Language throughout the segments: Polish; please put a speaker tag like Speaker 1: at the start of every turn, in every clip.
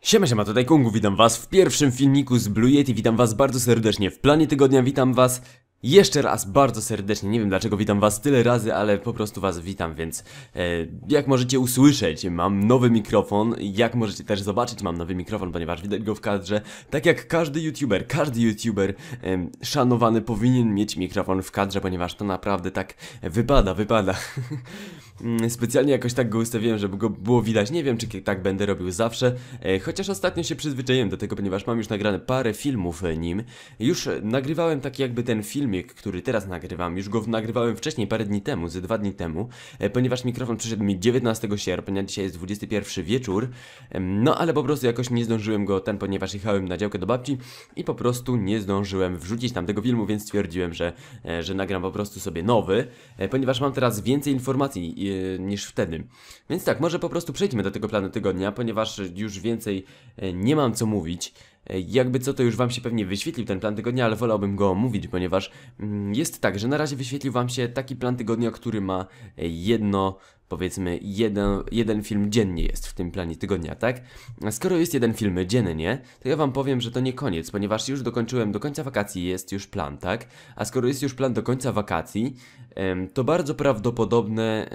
Speaker 1: Siema, siema, tutaj Kungu, witam was w pierwszym filmiku z Blue Yeti, witam was bardzo serdecznie w planie tygodnia, witam was jeszcze raz bardzo serdecznie, nie wiem dlaczego witam was tyle razy, ale po prostu was witam, więc e, jak możecie usłyszeć, mam nowy mikrofon, jak możecie też zobaczyć, mam nowy mikrofon, ponieważ widać go w kadrze. Tak jak każdy youtuber, każdy youtuber e, szanowany powinien mieć mikrofon w kadrze, ponieważ to naprawdę tak wypada, wypada. Mm, specjalnie jakoś tak go ustawiłem, żeby go było widać, nie wiem czy tak będę robił zawsze, e, chociaż ostatnio się przyzwyczaiłem do tego, ponieważ mam już nagrane parę filmów e, nim. Już e, nagrywałem tak jakby ten film filmik, który teraz nagrywam, już go nagrywałem wcześniej, parę dni temu, ze dwa dni temu, e, ponieważ mikrofon przyszedł mi 19 sierpnia, dzisiaj jest 21 wieczór, no ale po prostu jakoś nie zdążyłem go ten, ponieważ jechałem na działkę do babci i po prostu nie zdążyłem wrzucić tamtego filmu, więc stwierdziłem, że, e, że nagram po prostu sobie nowy, e, ponieważ mam teraz więcej informacji niż wtedy. Więc tak, może po prostu przejdźmy do tego planu tygodnia, ponieważ już więcej nie mam co mówić. E, jakby co, to już Wam się pewnie wyświetlił ten plan tygodnia, ale wolałbym go omówić, ponieważ mm, jest tak, że na razie wyświetlił Wam się taki plan tygodnia, który ma e, jedno, powiedzmy, jeden, jeden film dziennie jest w tym planie tygodnia, tak? A skoro jest jeden film dziennie, to ja Wam powiem, że to nie koniec, ponieważ już dokończyłem, do końca wakacji jest już plan, tak? A skoro jest już plan do końca wakacji, to bardzo prawdopodobne,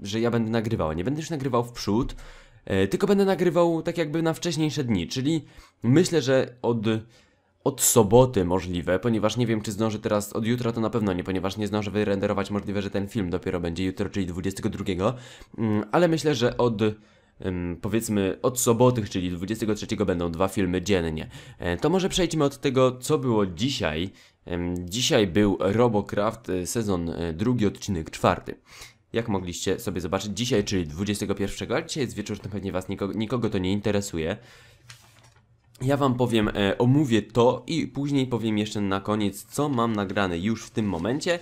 Speaker 1: że ja będę nagrywał. Nie będę już nagrywał w przód, E, tylko będę nagrywał tak jakby na wcześniejsze dni, czyli myślę, że od, od soboty możliwe, ponieważ nie wiem czy zdążę teraz, od jutra to na pewno nie, ponieważ nie zdążę wyrenderować, możliwe, że ten film dopiero będzie jutro, czyli 22, mm, ale myślę, że od powiedzmy od soboty, czyli 23 będą dwa filmy dziennie. E, to może przejdźmy od tego, co było dzisiaj. Dzisiaj był Robocraft e, sezon drugi, odcinek czwarty jak mogliście sobie zobaczyć dzisiaj, czyli 21, ale dzisiaj jest wieczór, to pewnie was nikogo, nikogo to nie interesuje. Ja wam powiem, e, omówię to i później powiem jeszcze na koniec, co mam nagrane już w tym momencie,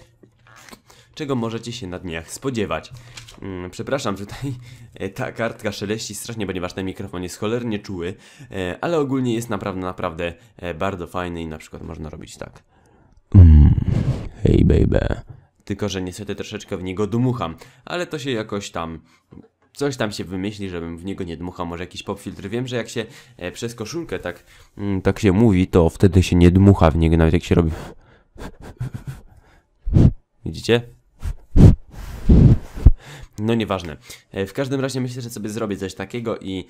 Speaker 1: czego możecie się na dniach spodziewać. Mm, przepraszam, że tutaj e, ta kartka szeleści strasznie, ponieważ ten mikrofon jest cholernie czuły, e, ale ogólnie jest naprawdę, naprawdę e, bardzo fajny i na przykład można robić tak. Mm, hej baby tylko że niestety troszeczkę w niego dmucham, ale to się jakoś tam coś tam się wymyśli, żebym w niego nie dmuchał, może jakiś popfiltr. Wiem, że jak się e, przez koszulkę tak, mm, tak się mówi, to wtedy się nie dmucha w niego, nawet jak się robi. Widzicie? No nieważne. E, w każdym razie myślę, że sobie zrobię coś takiego i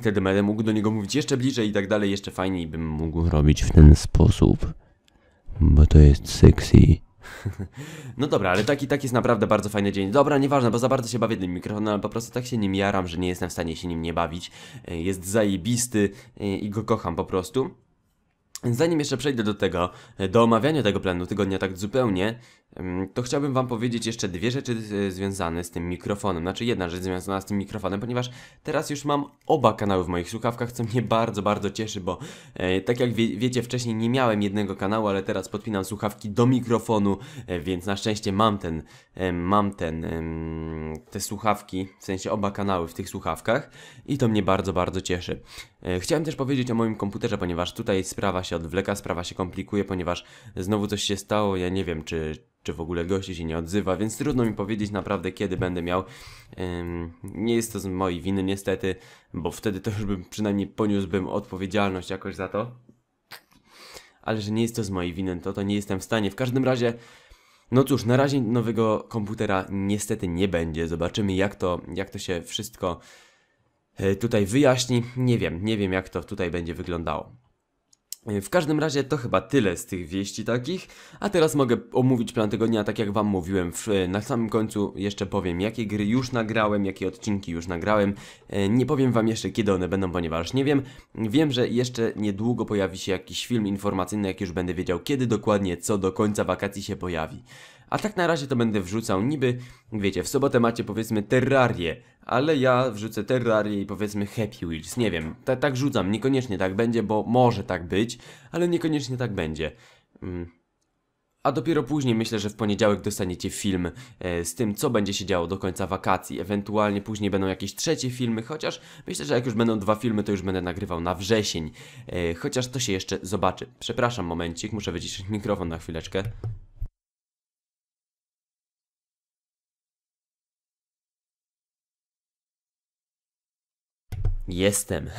Speaker 1: wtedy będę mógł do niego mówić jeszcze bliżej i tak dalej, jeszcze fajniej bym mógł robić w ten sposób. Bo to jest sexy. No dobra, ale taki, taki jest naprawdę bardzo fajny dzień. Dobra, nieważne, bo za bardzo się bawię tym mikrofonem, ale po prostu tak się nim jaram, że nie jestem w stanie się nim nie bawić. E, jest zajebisty e, i go kocham po prostu. Zanim jeszcze przejdę do tego, e, do omawiania tego planu tygodnia tak zupełnie, to chciałbym Wam powiedzieć jeszcze dwie rzeczy e, związane z tym mikrofonem. Znaczy jedna rzecz związana z tym mikrofonem, ponieważ teraz już mam oba kanały w moich słuchawkach, co mnie bardzo, bardzo cieszy, bo e, tak jak wie, wiecie, wcześniej nie miałem jednego kanału, ale teraz podpinam słuchawki do mikrofonu, e, więc na szczęście mam ten, e, mam ten, te słuchawki, w sensie oba kanały w tych słuchawkach i to mnie bardzo, bardzo cieszy. E, chciałem też powiedzieć o moim komputerze, ponieważ tutaj sprawa się się odwleka, sprawa się komplikuje, ponieważ znowu coś się stało, ja nie wiem, czy, czy w ogóle gości się nie odzywa, więc trudno mi powiedzieć naprawdę, kiedy będę miał. Ym, nie jest to z mojej winy niestety, bo wtedy to już bym przynajmniej poniósłbym odpowiedzialność jakoś za to. Ale że nie jest to z mojej winy, to to nie jestem w stanie. W każdym razie, no cóż, na razie nowego komputera niestety nie będzie. Zobaczymy jak to, jak to się wszystko e, tutaj wyjaśni. Nie wiem, nie wiem jak to tutaj będzie wyglądało. E, w każdym razie to chyba tyle z tych wieści takich, a teraz mogę omówić plan tygodnia. tak jak wam mówiłem, e, na samym końcu jeszcze powiem jakie gry już nagrałem, jakie odcinki już nagrałem, e, nie powiem wam jeszcze kiedy one będą, ponieważ nie wiem, wiem, że jeszcze niedługo pojawi się jakiś film informacyjny, jak już będę wiedział kiedy dokładnie, co do końca wakacji się pojawi. A tak na razie to będę wrzucał niby, wiecie, w sobotę macie powiedzmy terrarię, ale ja wrzucę terrarię i powiedzmy Happy Wheels, nie wiem, ta, tak rzucam, niekoniecznie tak będzie, bo może tak być, ale niekoniecznie tak będzie. Mm. A dopiero później myślę, że w poniedziałek dostaniecie film e, z tym, co będzie się działo do końca wakacji. Ewentualnie później będą jakieś trzecie filmy, chociaż myślę, że jak już będą dwa filmy, to już będę nagrywał na wrzesień. E, chociaż to się jeszcze zobaczy. Przepraszam, momencik, muszę wyciszyć mikrofon na chwileczkę. Jestem.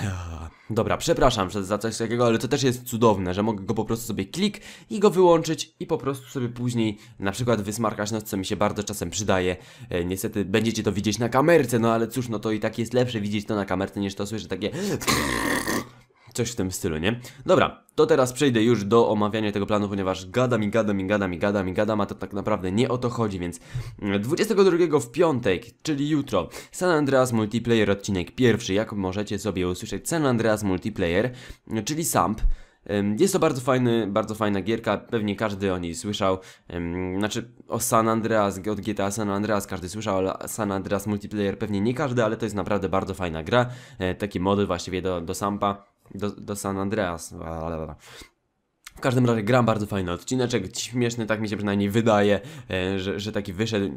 Speaker 1: Dobra, przepraszam za coś takiego, ale to też jest cudowne, że mogę go po prostu sobie klik i go wyłączyć i po prostu sobie później na przykład wysmarkać, no co mi się bardzo czasem przydaje. E, niestety będziecie to widzieć na kamerce, no ale cóż, no to i tak jest lepsze widzieć to na kamerce niż to słyszę takie... Coś w tym stylu, nie? Dobra, to teraz przejdę już do omawiania tego planu, ponieważ gadam i gadam i gadam i gadam i gadam, a to tak naprawdę nie o to chodzi, więc 22 mm, w piątek, czyli jutro, San Andreas Multiplayer odcinek pierwszy, jak możecie sobie usłyszeć, San Andreas Multiplayer, mm, czyli SAMP. Jest to bardzo, fajny, bardzo fajna gierka, pewnie każdy o niej słyszał. Znaczy o San Andreas, od GTA San Andreas każdy słyszał, ale San Andreas Multiplayer pewnie nie każdy, ale to jest naprawdę bardzo fajna gra. E, takie mody właściwie do, do Sampa do, do San Andreas. Blablabla. W każdym razie gram bardzo fajny odcineczek, śmieszny, tak mi się przynajmniej wydaje, e, że, że taki wyszedł e,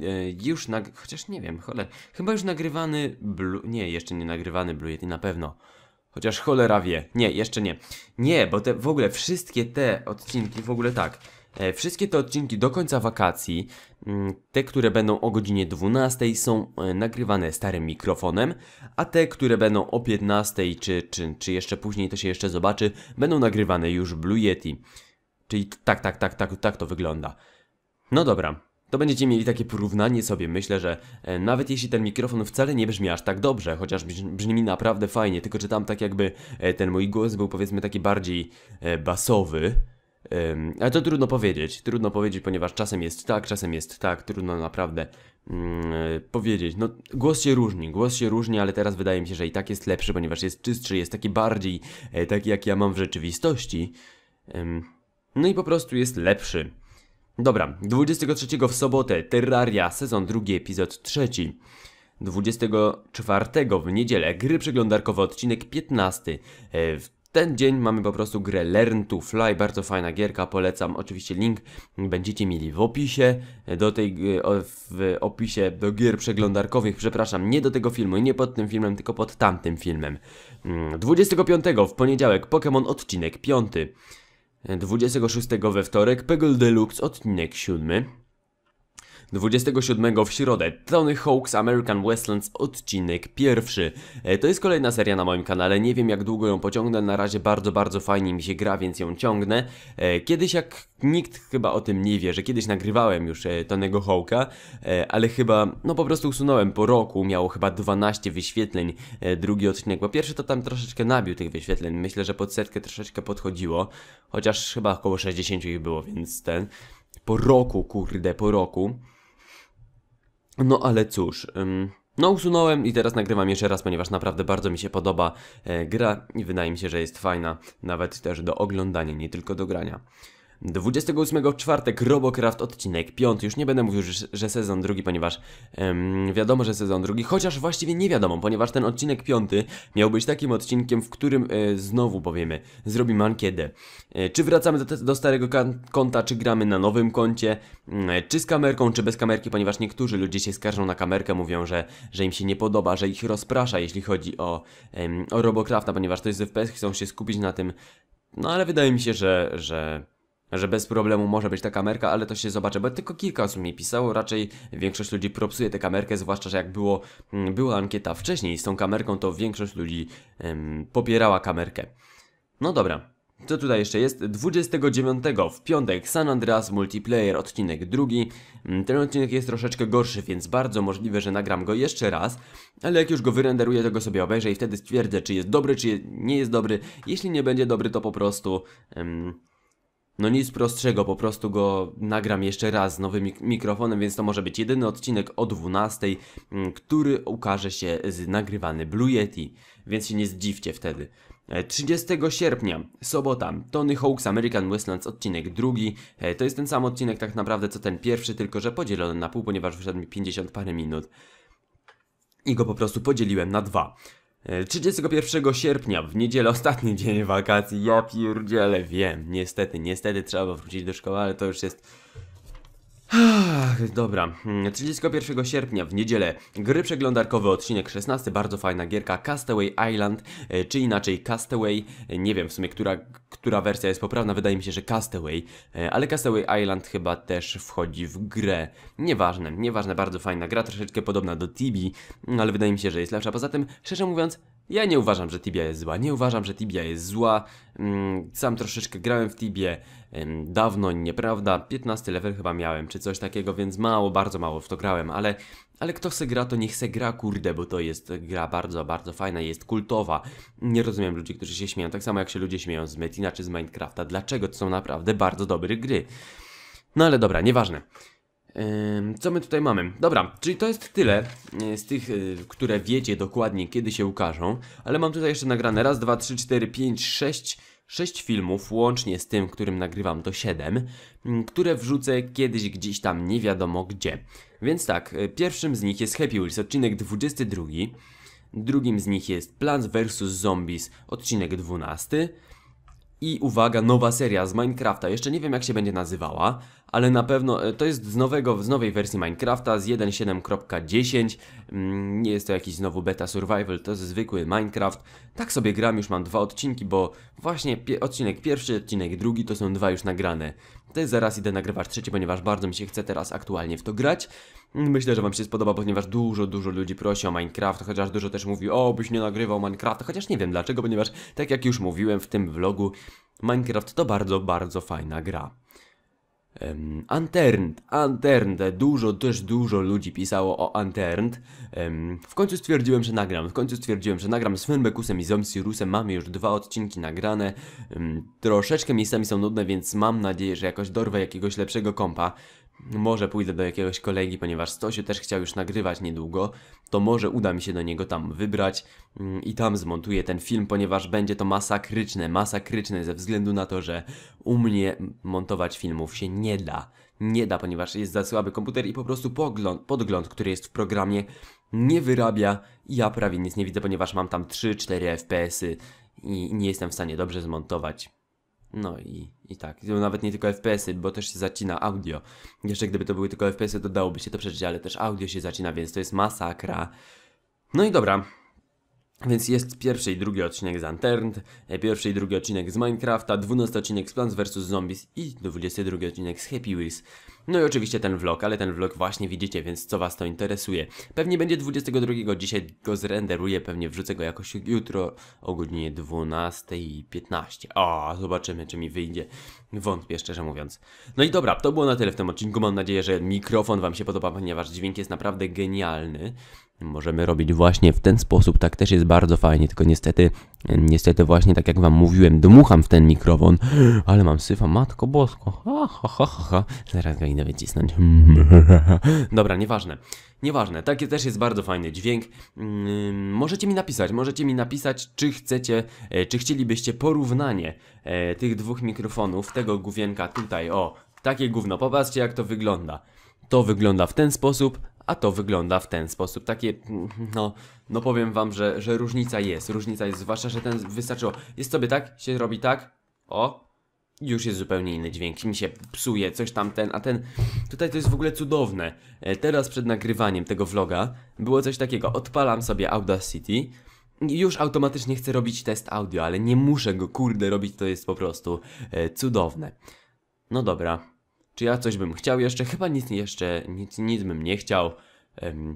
Speaker 1: już, na, chociaż nie wiem, cholera, chyba już nagrywany, Blue, nie, jeszcze nie nagrywany Blue Yeti na pewno. Chociaż cholera wie, nie, jeszcze nie. Nie, bo te, w ogóle wszystkie te odcinki, w ogóle tak, E, wszystkie te odcinki do końca wakacji, mm, te, które będą o godzinie 12 są e, nagrywane starym mikrofonem, a te, które będą o 15 czy, czy, czy jeszcze później, to się jeszcze zobaczy, będą nagrywane już Blue Yeti. Czyli tak, tak, tak, tak, tak to wygląda. No dobra, to będziecie mieli takie porównanie sobie. Myślę, że e, nawet jeśli ten mikrofon wcale nie brzmi aż tak dobrze, chociaż brzmi naprawdę fajnie, tylko że tam tak jakby ten mój głos był powiedzmy taki bardziej basowy, ale to trudno powiedzieć, trudno powiedzieć, ponieważ czasem jest tak, czasem jest tak, trudno naprawdę mm, powiedzieć. No, głos się różni, głos się różni, ale teraz wydaje mi się, że i tak jest lepszy, ponieważ jest czystszy, jest taki bardziej e, taki, jak ja mam w rzeczywistości. no i po prostu jest lepszy. Dobra, 23 w sobotę Terraria, sezon drugi, epizod trzeci. 24 w niedzielę gry przeglądarkowe, odcinek 15. E, ten dzień mamy po prostu grę Learn to Fly, bardzo fajna gierka, polecam. Oczywiście link będziecie mieli w opisie e, do tej, e, w opisie do gier przeglądarkowych, przepraszam, nie do tego filmu, nie pod tym filmem, tylko pod tamtym filmem. 25 mm, w poniedziałek Pokémon odcinek 5. 26 e, we wtorek Peggle Deluxe odcinek 7. 27 w środę Tony Hawk's American Westlands odcinek pierwszy. E, to jest kolejna seria na moim kanale, nie wiem jak długo ją pociągnę, na razie bardzo, bardzo fajnie mi się gra, więc ją ciągnę. E, kiedyś jak nikt chyba o tym nie wie, że kiedyś nagrywałem już e, Tonego Hawka, ale chyba, no po prostu usunąłem po roku, miało chyba 12 wyświetleń drugi odcinek, bo pierwszy to tam troszeczkę nabił tych wyświetleń, myślę, że pod setkę troszeczkę podchodziło, chociaż chyba około 60 ich było, więc ten... Po roku, kurde, po roku. No ale cóż... No usunąłem i teraz nagrywam jeszcze raz, ponieważ naprawdę bardzo mi się podoba e, gra i wydaje mi się, że jest fajna nawet też do oglądania, nie tylko do grania. 28 czwartek Robocraft odcinek 5. Już nie będę mówił, że, że sezon drugi, ponieważ em, wiadomo, że sezon drugi, chociaż właściwie nie wiadomo, ponieważ ten odcinek 5 miał być takim odcinkiem, w którym e, znowu powiemy, zrobimy ankietę. E, czy wracamy do, do starego konta, czy gramy na nowym koncie, mm, e, czy z kamerką, czy bez kamerki, ponieważ niektórzy ludzie się skarżą na kamerkę, mówią, że, że im się nie podoba, że ich rozprasza, jeśli chodzi o, em, o Robocrafta, ponieważ to jest FPS, chcą się skupić na tym. No ale wydaje mi się, że, że że bez problemu może być ta kamerka, ale to się zobaczy, bo tylko kilka osób mi pisało, raczej większość ludzi propsuje tę kamerkę, zwłaszcza, że jak było, mm, była ankieta wcześniej z tą kamerką, to większość ludzi popierała kamerkę. No dobra, co tutaj jeszcze jest? 29 w piątek San Andreas Multiplayer, odcinek drugi. Mm, ten odcinek jest troszeczkę gorszy, więc bardzo możliwe, że nagram go jeszcze raz, ale jak już go wyrenderuję, to go sobie obejrzę i wtedy stwierdzę, czy jest dobry, czy nie jest dobry. Jeśli nie będzie dobry, to po prostu... No nic prostszego, po prostu go nagram jeszcze raz z nowym mikrofonem, więc to może być jedyny odcinek o 12, mm, który ukaże się z nagrywany Blue Yeti, więc się nie zdziwcie wtedy. 30 e, sierpnia, sobota, Tony Hawk's American Westlands, odcinek drugi. E, to jest ten sam odcinek tak naprawdę co ten pierwszy, tylko że podzielony na pół, ponieważ wyszedł mi 50 parę minut. I go po prostu podzieliłem na dwa. 31 sierpnia, w niedzielę, ostatni dzień wakacji, ja pierdzielę, wiem, niestety, niestety trzeba wrócić do szkoły, ale to już jest Dobra, 31 hmm, sierpnia w niedzielę gry przeglądarkowe odcinek 16, bardzo fajna gierka Castaway Island, e, czy inaczej Castaway, e, nie wiem w sumie która, która wersja jest poprawna, wydaje mi się, że Castaway, e, ale Castaway Island chyba też wchodzi w grę, nieważne, nieważne, bardzo fajna gra, troszeczkę podobna do Tibi, no, ale wydaje mi się, że jest lepsza, poza tym szczerze mówiąc ja nie uważam, że Tibia jest zła, nie uważam, że Tibia jest zła, mm, sam troszeczkę grałem w Tibie. dawno, nieprawda, 15 level chyba miałem, czy coś takiego, więc mało, bardzo mało w to grałem, ale, ale kto se gra, to niech se gra, kurde, bo to jest gra bardzo, bardzo fajna, jest kultowa. Nie rozumiem ludzi, którzy się śmieją, tak samo jak się ludzie śmieją z Metina czy z Minecrafta, dlaczego to są naprawdę bardzo dobre gry. No ale dobra, nieważne. Co my tutaj mamy? Dobra, czyli to jest tyle e, z tych, e, które wiecie dokładnie kiedy się ukażą, ale mam tutaj jeszcze nagrane raz, dwa, trzy, cztery, pięć, sześć, sześć filmów, łącznie z tym, którym nagrywam to siedem, które wrzucę kiedyś gdzieś tam nie wiadomo gdzie. Więc tak, e, pierwszym z nich jest Happy Wheels, odcinek 22, drugim z nich jest Plants vs. Zombies, odcinek 12, i uwaga, nowa seria z Minecrafta. Jeszcze nie wiem jak się będzie nazywała, ale na pewno e, to jest z, nowego, z nowej wersji Minecrafta, z 1.7.10. Mm, nie jest to jakiś znowu beta survival, to jest zwykły Minecraft. Tak sobie gram, już mam dwa odcinki, bo właśnie odcinek pierwszy, odcinek drugi to są dwa już nagrane. Też zaraz idę nagrywać trzeci, ponieważ bardzo mi się chce teraz aktualnie w to grać. Myślę, że wam się spodoba, ponieważ dużo, dużo ludzi prosi o Minecraft, chociaż dużo też mówi, o byś nie nagrywał Minecraft, chociaż nie wiem dlaczego, ponieważ tak jak już mówiłem w tym vlogu, Minecraft to bardzo, bardzo fajna gra. Um, Unturned, dużo, też dużo ludzi pisało o Anternt um, W końcu stwierdziłem, że nagram, w końcu stwierdziłem, że nagram z Fenbekusem i Zomsirusem Mamy już dwa odcinki nagrane um, Troszeczkę miejscami są nudne, więc mam nadzieję, że jakoś dorwę jakiegoś lepszego kompa może pójdę do jakiegoś kolegi, ponieważ Stosiu też chciał już nagrywać niedługo, to może uda mi się do niego tam wybrać mm, i tam zmontuję ten film, ponieważ będzie to masakryczne, masakryczne ze względu na to, że u mnie montować filmów się nie da. Nie da, ponieważ jest za słaby komputer i po prostu pogląd, podgląd, który jest w programie nie wyrabia. Ja prawie nic nie widzę, ponieważ mam tam 3-4 FPS-y i nie jestem w stanie dobrze zmontować. No i, i tak, nawet nie tylko FPS-y, bo też się zacina audio. Jeszcze gdyby to były tylko FPS-y, to dałoby się to przeżyć, ale też audio się zacina, więc to jest masakra. No i dobra, więc jest pierwszy i drugi odcinek z Unturned, e, pierwszy i drugi odcinek z Minecrafta, 12 odcinek z Plants vs Zombies i 22 odcinek z Happy Wheels. No i oczywiście ten vlog, ale ten vlog właśnie widzicie, więc co was to interesuje. Pewnie będzie 22, dzisiaj go zrenderuję, pewnie wrzucę go jakoś jutro o godzinie 12.15. O, zobaczymy czy mi wyjdzie. Wątpię szczerze mówiąc. No i dobra, to było na tyle w tym odcinku. Mam nadzieję, że mikrofon wam się podoba, ponieważ dźwięk jest naprawdę genialny możemy robić właśnie w ten sposób, tak też jest bardzo fajnie, tylko niestety, niestety właśnie tak jak wam mówiłem, dmucham w ten mikrofon, ale mam syfa, matko bosko, ha, ha, ha, ha, ha. zaraz go idę wycisnąć. Dobra, nieważne. Nieważne, takie też jest bardzo fajny dźwięk. Mm, możecie mi napisać, możecie mi napisać, czy chcecie, e, czy chcielibyście porównanie e, tych dwóch mikrofonów, tego główienka tutaj, o, takie gówno, popatrzcie jak to wygląda. To wygląda w ten sposób, a to wygląda w ten sposób. Takie, no, no powiem wam, że, że różnica jest. Różnica jest, zwłaszcza, że ten wystarczyło. Jest sobie tak, się robi tak. O, już jest zupełnie inny dźwięk, mi się psuje, coś tam ten, a ten, tutaj to jest w ogóle cudowne. E, teraz przed nagrywaniem tego vloga było coś takiego, odpalam sobie Audacity i już automatycznie chcę robić test audio, ale nie muszę go, kurde, robić, to jest po prostu e, cudowne. No dobra, czy ja coś bym chciał jeszcze? Chyba nic jeszcze, nic, nic bym nie chciał.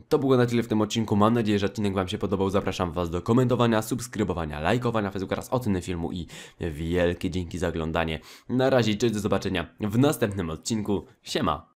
Speaker 1: To było na tyle w tym odcinku. Mam nadzieję, że odcinek Wam się podobał. Zapraszam Was do komentowania, subskrybowania, lajkowania Facebooka oraz oceny filmu i wielkie dzięki za oglądanie. Na razie, cześć, do zobaczenia w następnym odcinku. Siema!